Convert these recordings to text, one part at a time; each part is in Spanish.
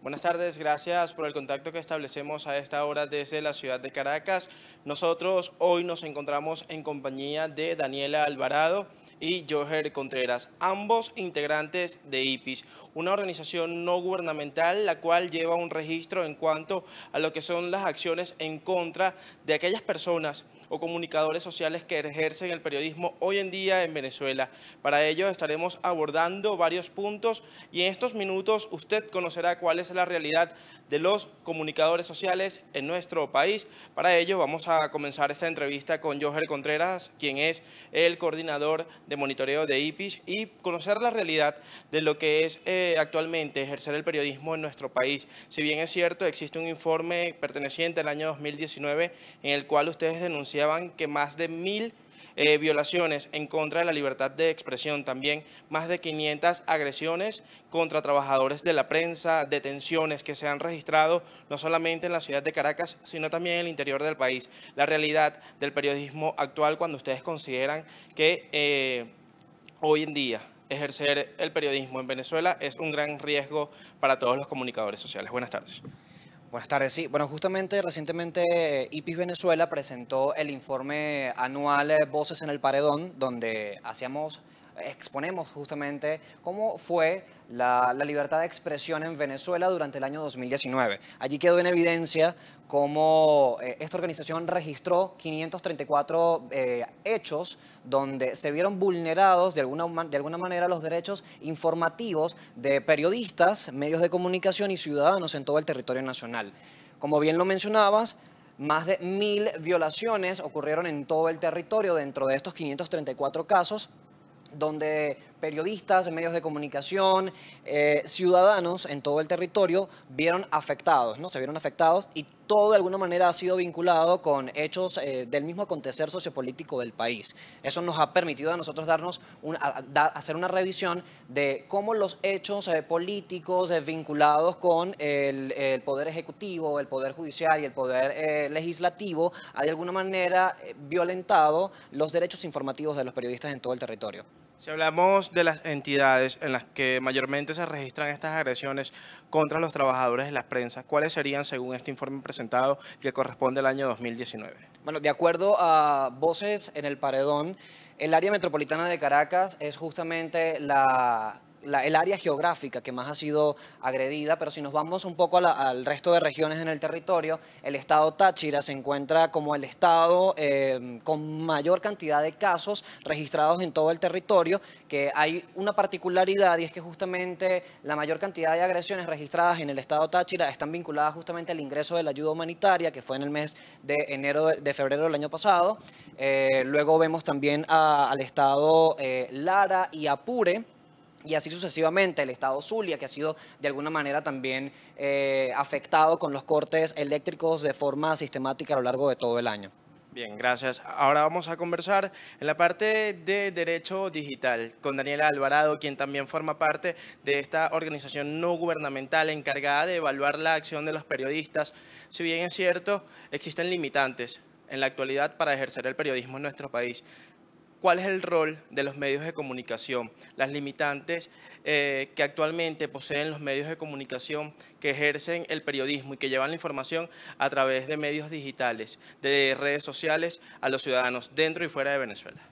Buenas tardes, gracias por el contacto que establecemos a esta hora desde la ciudad de Caracas. Nosotros hoy nos encontramos en compañía de Daniela Alvarado y Jorge Contreras, ambos integrantes de IPIS, una organización no gubernamental la cual lleva un registro en cuanto a lo que son las acciones en contra de aquellas personas o comunicadores sociales que ejercen el periodismo hoy en día en Venezuela. Para ello estaremos abordando varios puntos y en estos minutos usted conocerá cuál es la realidad de los comunicadores sociales en nuestro país. Para ello vamos a comenzar esta entrevista con Jorge Contreras, quien es el coordinador de monitoreo de IPIS y conocer la realidad de lo que es eh, actualmente ejercer el periodismo en nuestro país. Si bien es cierto, existe un informe perteneciente al año 2019 en el cual ustedes denuncian que más de mil eh, violaciones en contra de la libertad de expresión, también más de 500 agresiones contra trabajadores de la prensa, detenciones que se han registrado no solamente en la ciudad de Caracas, sino también en el interior del país. La realidad del periodismo actual cuando ustedes consideran que eh, hoy en día ejercer el periodismo en Venezuela es un gran riesgo para todos los comunicadores sociales. Buenas tardes. Buenas tardes, sí. Bueno, justamente recientemente eh, IPIS Venezuela presentó el informe anual eh, Voces en el Paredón, donde hacíamos exponemos justamente cómo fue la, libertad de expresión en Venezuela durante el año 2019. Allí quedó en evidencia cómo eh, esta organización registró 534 eh, hechos donde se vieron vulnerados de alguna, de alguna manera los derechos informativos de periodistas, medios de comunicación y ciudadanos en todo el territorio nacional. Como bien lo mencionabas, más de mil violaciones ocurrieron en todo el territorio dentro de estos 534 casos donde periodistas, medios de comunicación, eh, ciudadanos en todo el territorio vieron afectados, ¿no? Se vieron afectados y todo de alguna manera ha sido vinculado con hechos eh, del mismo acontecer sociopolítico del país. Eso nos ha permitido a nosotros darnos hacer una revisión de cómo los hechos eh, políticos vinculados con el, el, poder ejecutivo, el poder judicial y el poder legislativo ha de alguna manera violentado los derechos informativos de los periodistas en todo el territorio. Si hablamos de las entidades en las que mayormente se registran estas agresiones contra los trabajadores de la prensa, ¿cuáles serían según este informe presentado que corresponde al año 2019? Bueno, de acuerdo a voces en el paredón, el área metropolitana de Caracas es justamente la el área geográfica que más ha sido agredida, pero si nos vamos un poco al resto de regiones en el territorio, el estado Táchira se encuentra como el estado eh, con mayor cantidad de casos registrados en todo el territorio, que hay una particularidad y es que justamente la mayor cantidad de agresiones registradas en el estado Táchira están vinculadas justamente al ingreso de la ayuda humanitaria, que fue en el mes de enero de, febrero del año pasado. Eh, luego vemos también al estado eh, Lara y Apure y así sucesivamente el estado Zulia, que ha sido de alguna manera también eh, afectado con los cortes eléctricos de forma sistemática a lo largo de todo el año. Bien, gracias. Ahora vamos a conversar en la parte de Derecho Digital con Daniela Alvarado, quien también forma parte de esta organización no gubernamental encargada de evaluar la acción de los periodistas. Si bien es cierto, existen limitantes en la actualidad para ejercer el periodismo en nuestro país cuál es el rol de los medios de comunicación, las limitantes eh, que actualmente poseen los medios de comunicación que ejercen el periodismo y que llevan la información a través de medios digitales, de redes sociales a los ciudadanos dentro y fuera de Venezuela.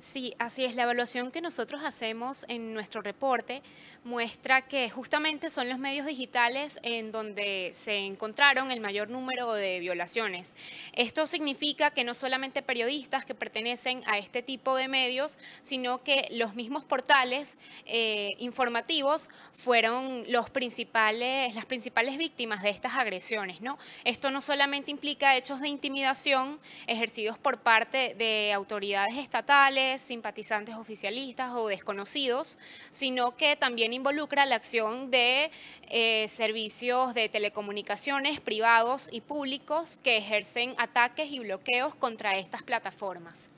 Sí, así es. La evaluación que nosotros hacemos en nuestro reporte muestra que justamente son los medios digitales en donde se encontraron el mayor número de violaciones. Esto significa que no solamente periodistas que pertenecen a este tipo de medios, sino que los mismos portales eh, informativos fueron los principales, las principales víctimas de estas agresiones. ¿no? Esto no solamente implica hechos de intimidación ejercidos por parte de autoridades estatales, simpatizantes oficialistas o desconocidos, sino que también involucra la acción de eh, servicios de telecomunicaciones privados y públicos que ejercen ataques y bloqueos contra estas plataformas.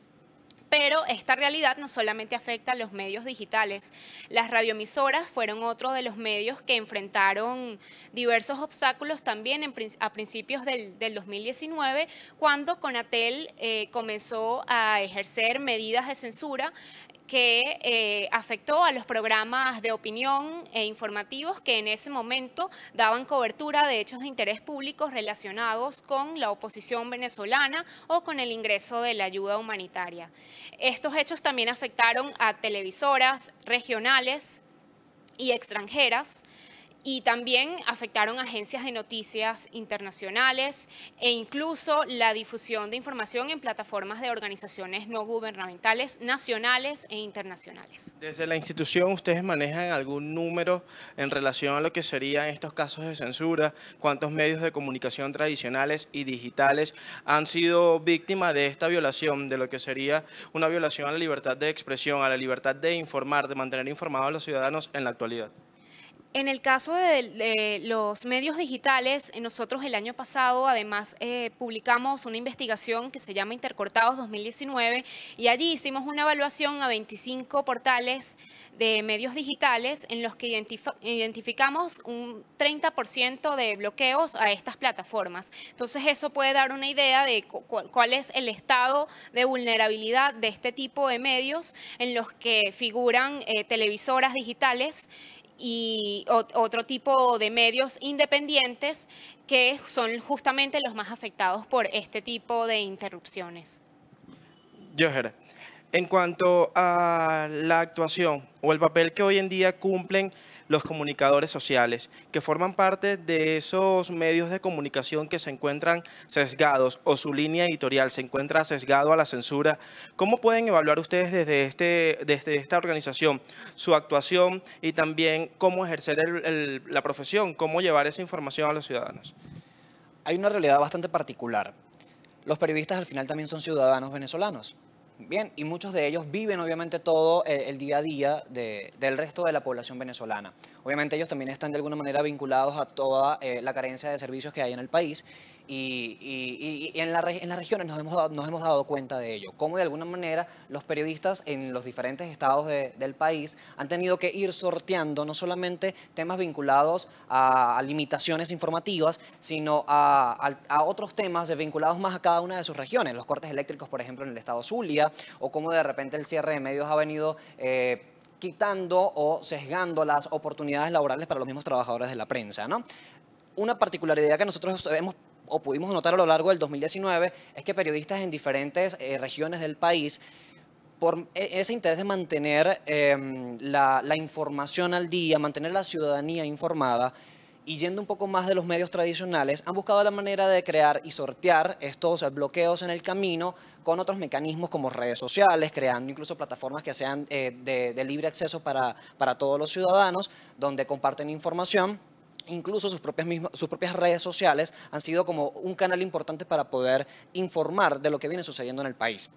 Pero esta realidad no solamente afecta a los medios digitales. Las radioemisoras fueron otro de los medios que enfrentaron diversos obstáculos también a principios del, 2019, cuando Conatel eh, comenzó a ejercer medidas de censura que eh, afectó a los programas de opinión e informativos que en ese momento daban cobertura de hechos de interés público relacionados con la oposición venezolana o con el ingreso de la ayuda humanitaria. Estos hechos también afectaron a televisoras regionales y extranjeras y también afectaron agencias de noticias internacionales e incluso la difusión de información en plataformas de organizaciones no gubernamentales nacionales e internacionales. Desde la institución, ¿ustedes manejan algún número en relación a lo que serían estos casos de censura? ¿Cuántos medios de comunicación tradicionales y digitales han sido víctimas de esta violación, de lo que sería una violación a la libertad de expresión, a la libertad de informar, de mantener informados a los ciudadanos en la actualidad? En el caso de, los medios digitales, eh, nosotros el año pasado además eh, publicamos una investigación que se llama Intercortados 2019 y allí hicimos una evaluación a 25 portales de medios digitales en los que identificamos un 30% de bloqueos a estas plataformas. Entonces eso puede dar una idea de cuál es el estado de vulnerabilidad de este tipo de medios en los que figuran eh, televisoras digitales y otro tipo de medios independientes que son justamente los más afectados por este tipo de interrupciones. Yo, en cuanto a la actuación o el papel que hoy en día cumplen los comunicadores sociales, que forman parte de esos medios de comunicación que se encuentran sesgados o su línea editorial se encuentra sesgado a la censura, ¿cómo pueden evaluar ustedes desde, este, desde esta organización su actuación y también cómo ejercer la profesión, cómo llevar esa información a los ciudadanos? Hay una realidad bastante particular. Los periodistas al final también son ciudadanos venezolanos Bien, y muchos de ellos viven obviamente todo eh, el, día a día del resto de la población venezolana. Obviamente ellos también están de alguna manera vinculados a toda eh, la carencia de servicios que hay en el país y, en, la, en, las regiones nos hemos, dado, nos hemos dado cuenta de ello, cómo de alguna manera los periodistas en los diferentes estados del país han tenido que ir sorteando no solamente temas vinculados a, limitaciones informativas, sino a, otros temas vinculados más a cada una de sus regiones, los cortes eléctricos, por ejemplo, en el estado Zulia, o cómo de repente el cierre de medios ha venido... Eh, quitando o sesgando las oportunidades laborales para los mismos trabajadores de la prensa, ¿no? Una particularidad que nosotros hemos o pudimos notar a lo largo del 2019, es que periodistas en diferentes eh, regiones del país por e, ese interés de mantener em, la, información al día, mantener la ciudadanía informada y yendo un poco más de los medios tradicionales, han buscado la manera de crear y sortear estos bloqueos en el camino con otros mecanismos como redes sociales, creando incluso plataformas que sean eh, de, libre acceso para, para todos los ciudadanos, donde comparten información incluso sus propias, sus propias redes sociales han sido como un canal importante para poder informar de lo que viene sucediendo en el país.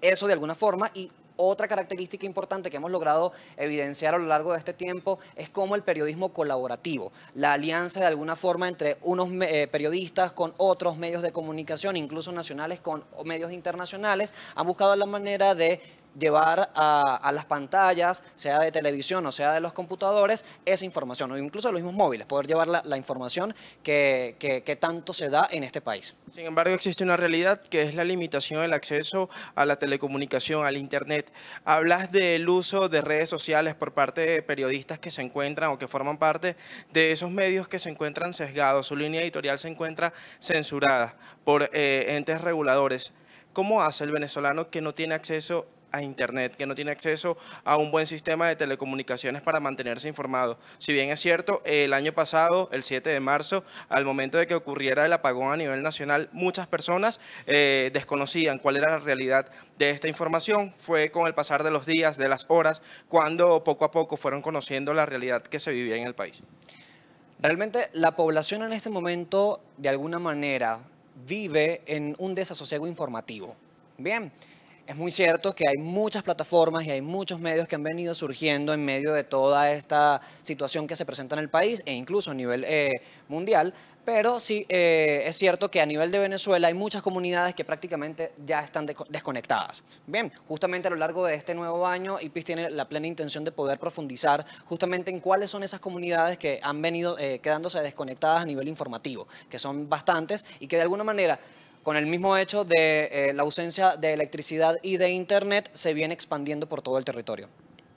Eso de alguna forma y otra característica importante que hemos logrado evidenciar a lo largo de este tiempo es cómo el periodismo colaborativo, la alianza de alguna forma entre unos eh, periodistas con otros medios de comunicación, incluso nacionales con medios internacionales, han buscado la manera de llevar a, las pantallas, sea de televisión o sea de los computadores, esa información, o incluso los mismos móviles, poder llevar la, información que, tanto se da en este país. Sin embargo, existe una realidad que es la limitación del acceso a la telecomunicación, al Internet. Hablas del uso de redes sociales por parte de periodistas que se encuentran o que forman parte de esos medios que se encuentran sesgados, su línea editorial se encuentra censurada por eh, entes reguladores. ¿Cómo hace el venezolano que no tiene acceso a Internet, que no tiene acceso a un buen sistema de telecomunicaciones para mantenerse informado. Si bien es cierto, el año pasado, el 7 de marzo, al momento de que ocurriera el apagón a nivel nacional, muchas personas eh, desconocían cuál era la realidad de esta información. Fue con el pasar de los días, de las horas, cuando poco a poco fueron conociendo la realidad que se vivía en el país. Realmente la población en este momento, de alguna manera, vive en un desasosiego informativo. Bien, es muy cierto que hay muchas plataformas y hay muchos medios que han venido surgiendo en medio de toda esta situación que se presenta en el país e incluso a nivel eh, mundial, pero sí eh, es cierto que a nivel de Venezuela hay muchas comunidades que prácticamente ya están desconectadas. Bien, justamente a lo largo de este nuevo año, IPIS tiene la plena intención de poder profundizar justamente en cuáles son esas comunidades que han venido eh, quedándose desconectadas a nivel informativo, que son bastantes y que de alguna manera con el mismo hecho de eh, la ausencia de electricidad y de internet, se viene expandiendo por todo el territorio.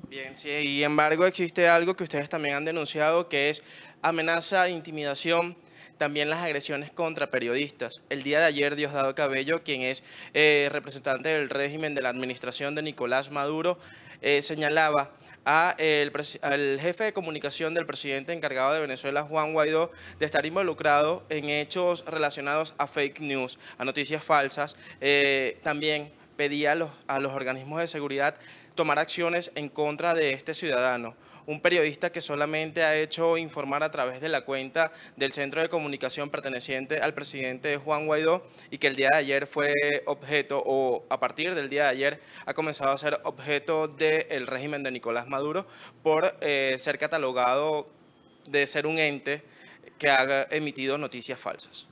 Bien, sí, y embargo existe algo que ustedes también han denunciado, que es amenaza, intimidación, también las agresiones contra periodistas. El día de ayer, Diosdado Cabello, quien es eh, representante del régimen de la administración de Nicolás Maduro, eh, señalaba a el, al jefe de comunicación del presidente encargado de Venezuela, Juan Guaidó, de estar involucrado en hechos relacionados a fake news, a noticias falsas. Eh, también pedía a los organismos de seguridad tomar acciones en contra de este ciudadano, un periodista que solamente ha hecho informar a través de la cuenta del centro de comunicación perteneciente al presidente Juan Guaidó y que el día de ayer fue objeto o a partir del día de ayer ha comenzado a ser objeto del régimen de Nicolás Maduro por eh, ser catalogado de ser un ente que ha emitido noticias falsas.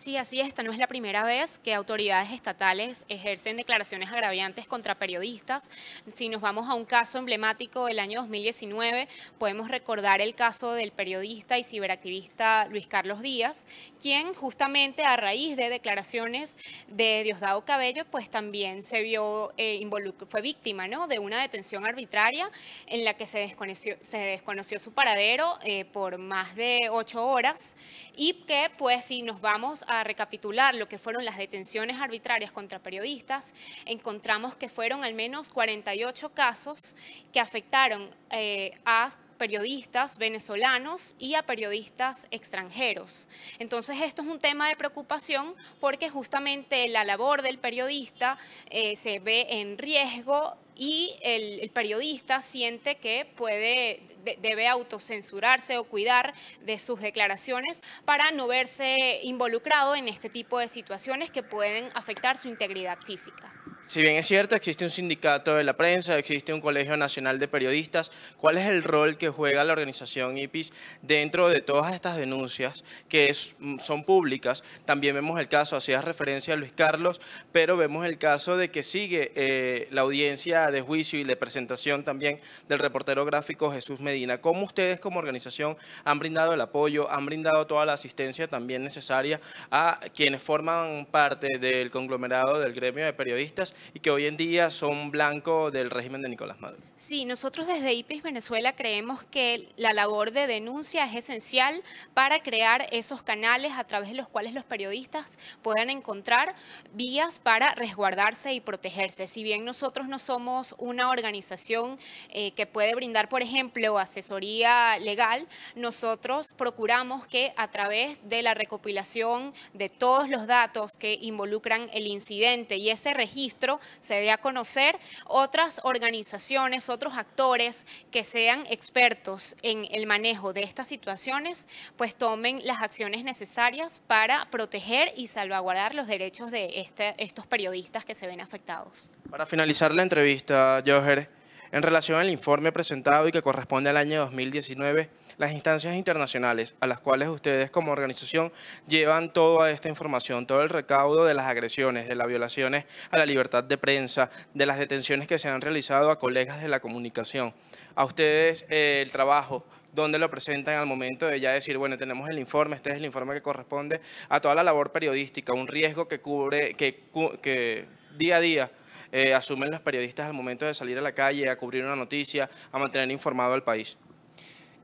Sí, así es. Esta no es la primera vez que autoridades estatales ejercen declaraciones agraviantes contra periodistas. Si nos vamos a un caso emblemático del año 2019, podemos recordar el caso del periodista y ciberactivista Luis Carlos Díaz, quien justamente a raíz de declaraciones de Diosdado Cabello, pues también se vio eh, fue víctima ¿no? de una detención arbitraria en la que se desconoció, se desconoció su paradero eh, por más de ocho horas y que pues si nos vamos a recapitular lo que fueron las detenciones arbitrarias contra periodistas, encontramos que fueron al menos 48 casos que afectaron eh, a periodistas venezolanos y a periodistas extranjeros. Entonces esto es un tema de preocupación porque justamente la labor del periodista eh, se ve en riesgo y el, periodista siente que puede, debe autocensurarse o cuidar de sus declaraciones para no verse involucrado en este tipo de situaciones que pueden afectar su integridad física si bien es cierto, existe un sindicato de la prensa, existe un Colegio Nacional de Periodistas, ¿cuál es el rol que juega la organización IPIS dentro de todas estas denuncias que mm, son públicas? También vemos el caso, hacía referencia a Luis Carlos, pero vemos el caso de que sigue eh, la audiencia de juicio y de presentación también del reportero gráfico Jesús Medina. ¿Cómo ustedes como organización han brindado el apoyo, han brindado toda la asistencia también necesaria a quienes forman parte del conglomerado del gremio de periodistas y que hoy en día son blanco del régimen de Nicolás Maduro. Sí, nosotros desde IPIS Venezuela creemos que la labor de denuncia es esencial para crear esos canales a través de los cuales los periodistas puedan encontrar vías para resguardarse y protegerse. Si bien nosotros no somos una organización eh, que puede brindar, por ejemplo, asesoría legal, nosotros procuramos que a través de la recopilación de todos los datos que involucran el incidente y ese registro se dé a conocer otras organizaciones otros actores que sean expertos en el manejo de estas situaciones, pues tomen las acciones necesarias para proteger y salvaguardar los derechos de este, estos periodistas que se ven afectados. Para finalizar la entrevista, Joher, en relación al informe presentado y que corresponde al año 2019, las instancias internacionales a las cuales ustedes como organización llevan toda esta información, todo el recaudo de las agresiones, de las violaciones a la libertad de prensa, de las detenciones que se han realizado a colegas de la comunicación. A ustedes eh, el trabajo donde lo presentan al momento de ya decir, bueno, tenemos el informe, este es el informe que corresponde a toda la labor periodística, un riesgo que cubre, que, que día a día eh, asumen los periodistas al momento de salir a la calle, a cubrir una noticia, a mantener informado al país.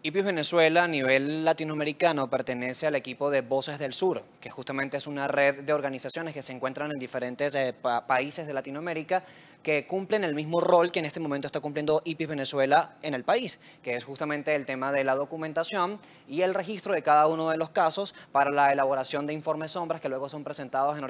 Ipius Venezuela a nivel latinoamericano pertenece al equipo de Voces del Sur, que justamente es una red de organizaciones que se encuentran en diferentes eh, países de Latinoamérica que cumplen el mismo rol que en este momento está cumpliendo IPIS Venezuela en el país, que es justamente el tema de la documentación y el registro de cada uno de los casos para la elaboración de informes sombras que luego son presentados en,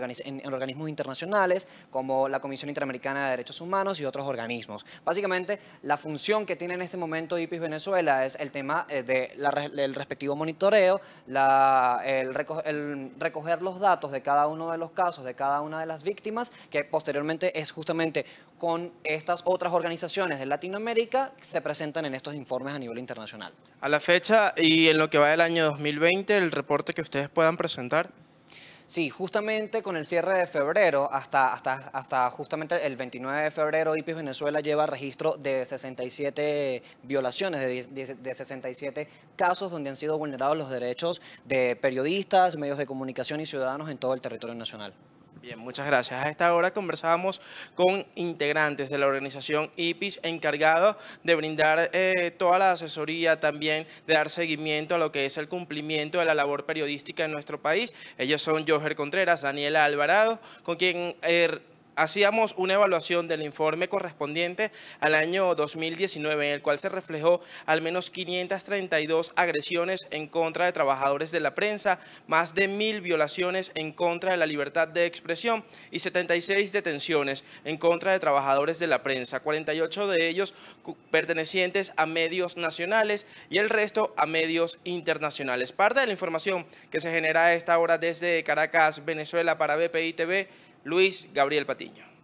organismos internacionales como la Comisión Interamericana de Derechos Humanos y otros organismos. Básicamente, la función que tiene en este momento IPIS Venezuela es el tema eh, del respectivo monitoreo, la, el recoger los datos de cada uno de los casos, de cada una de las víctimas, que posteriormente es justamente con estas otras organizaciones de Latinoamérica que se presentan en estos informes a nivel internacional. A la fecha y en lo que va del año 2020, el reporte que ustedes puedan presentar. Sí, justamente con el cierre de febrero, hasta, hasta, justamente el 29 de febrero, IPI e Venezuela lleva registro de 67 violaciones, de, 67 casos donde han sido vulnerados los derechos de periodistas, medios de comunicación y ciudadanos en todo el territorio nacional muchas gracias. A esta hora conversamos con integrantes de la organización IPIS encargados de brindar eh, toda la asesoría, también de dar seguimiento a lo que es el cumplimiento de la labor periodística en nuestro país. Ellos son Joher Contreras, Daniela Alvarado, con quien eh, hacíamos una evaluación del informe correspondiente al año 2019, en el cual se reflejó al menos 532 agresiones en contra de trabajadores de la prensa, más de mil violaciones en contra de la libertad de expresión y 76 detenciones en contra de trabajadores de la prensa, 48 de ellos pertenecientes a medios nacionales y el resto a medios internacionales. Parte de la información que se genera a esta hora desde Caracas, Venezuela, para BPI TV, Luis Gabriel Patiño.